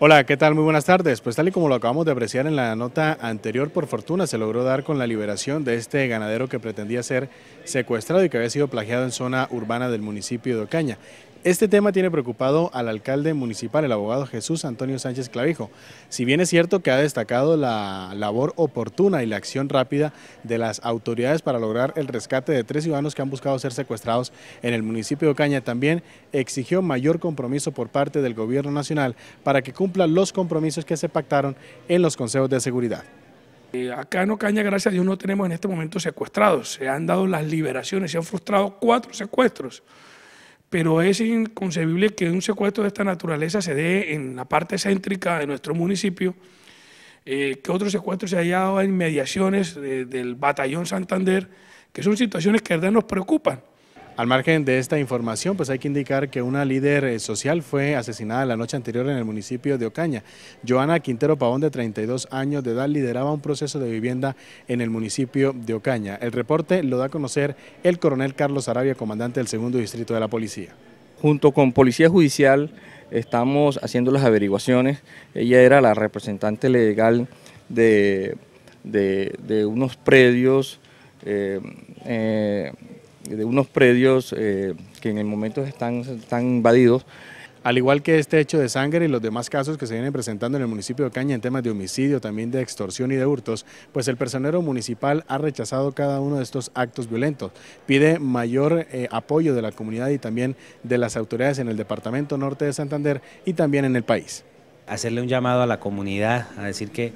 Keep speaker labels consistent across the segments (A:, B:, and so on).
A: Hola, ¿qué tal? Muy buenas tardes. Pues tal y como lo acabamos de apreciar en la nota anterior, por fortuna se logró dar con la liberación de este ganadero que pretendía ser secuestrado y que había sido plagiado en zona urbana del municipio de Ocaña. Este tema tiene preocupado al alcalde municipal, el abogado Jesús Antonio Sánchez Clavijo. Si bien es cierto que ha destacado la labor oportuna y la acción rápida de las autoridades para lograr el rescate de tres ciudadanos que han buscado ser secuestrados en el municipio de Ocaña, también exigió mayor compromiso por parte del gobierno nacional para que cumplan los compromisos que se pactaron en los consejos de seguridad.
B: Eh, acá en Ocaña, gracias a Dios, no tenemos en este momento secuestrados. Se han dado las liberaciones, se han frustrado cuatro secuestros pero es inconcebible que un secuestro de esta naturaleza se dé en la parte céntrica de nuestro municipio, eh, que otro secuestro se haya dado en mediaciones del batallón Santander, que son situaciones que verdad nos preocupan.
A: Al margen de esta información, pues hay que indicar que una líder eh, social fue asesinada la noche anterior en el municipio de Ocaña. Joana Quintero Pavón, de 32 años de edad, lideraba un proceso de vivienda en el municipio de Ocaña. El reporte lo da a conocer el coronel Carlos Arabia, comandante del segundo distrito de la policía. Junto con Policía Judicial estamos haciendo las averiguaciones. Ella era la representante legal de, unos predios eh, eh, de unos predios eh, que en el momento están, están invadidos. Al igual que este hecho de sangre y los demás casos que se vienen presentando en el municipio de Caña en temas de homicidio, también de extorsión y de hurtos, pues el personero municipal ha rechazado cada uno de estos actos violentos. Pide mayor eh, apoyo de la comunidad y también de las autoridades en el departamento norte de Santander
C: y también en el país. Hacerle un llamado a la comunidad a decir que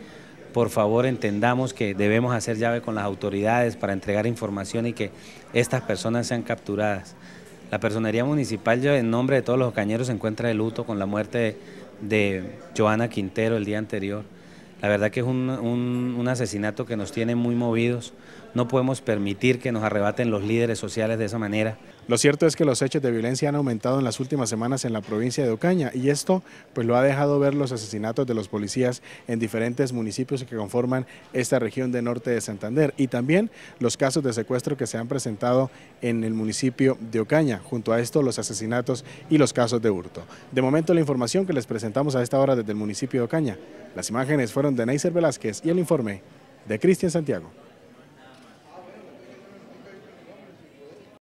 C: por favor entendamos que debemos hacer llave con las autoridades para entregar información y que estas personas sean capturadas. La personería municipal, en nombre de todos los cañeros, se encuentra de luto con la muerte de, Joana Quintero el día anterior. La verdad que es un asesinato que nos tiene muy movidos, no podemos permitir que nos arrebaten los líderes sociales de esa manera. Lo
A: cierto es que los hechos de violencia han aumentado en las últimas semanas en la provincia de Ocaña y esto pues lo ha dejado ver los asesinatos de los policías en diferentes municipios que conforman esta región de norte de Santander y también los casos de secuestro que se han presentado en el municipio de Ocaña, junto a esto los asesinatos y los casos de hurto. De momento la información que les presentamos a esta hora desde el municipio de Ocaña. Las imágenes fueron de Neiser Velázquez y el informe
B: de Cristian Santiago.